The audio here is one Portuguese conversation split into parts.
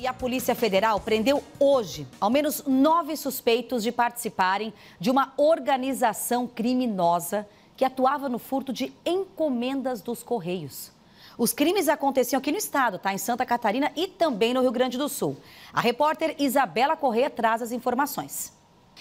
E a Polícia Federal prendeu hoje ao menos nove suspeitos de participarem de uma organização criminosa que atuava no furto de encomendas dos Correios. Os crimes aconteciam aqui no estado, tá? Em Santa Catarina e também no Rio Grande do Sul. A repórter Isabela Correia traz as informações.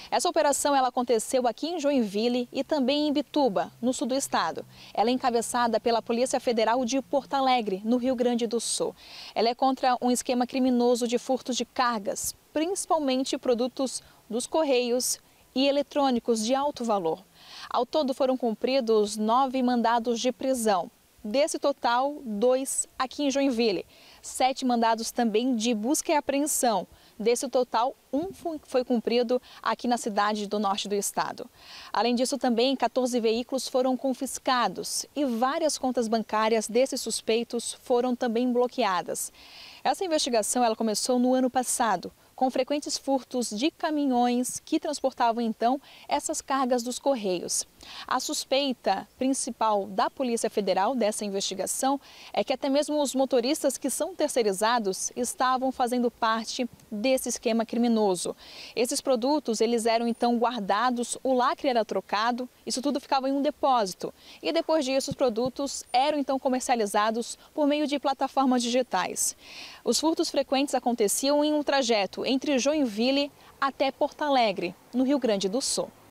Essa operação ela aconteceu aqui em Joinville e também em Bituba, no sul do estado. Ela é encabeçada pela Polícia Federal de Porto Alegre, no Rio Grande do Sul. Ela é contra um esquema criminoso de furto de cargas, principalmente produtos dos correios e eletrônicos de alto valor. Ao todo foram cumpridos nove mandados de prisão. Desse total, dois aqui em Joinville. Sete mandados também de busca e apreensão. Desse total, um foi cumprido aqui na cidade do norte do estado. Além disso, também 14 veículos foram confiscados e várias contas bancárias desses suspeitos foram também bloqueadas. Essa investigação ela começou no ano passado com frequentes furtos de caminhões que transportavam então essas cargas dos Correios. A suspeita principal da Polícia Federal dessa investigação é que até mesmo os motoristas que são terceirizados estavam fazendo parte desse esquema criminoso. Esses produtos, eles eram então guardados, o lacre era trocado, isso tudo ficava em um depósito. E depois disso, os produtos eram então comercializados por meio de plataformas digitais. Os furtos frequentes aconteciam em um trajeto entre Joinville até Porto Alegre, no Rio Grande do Sul.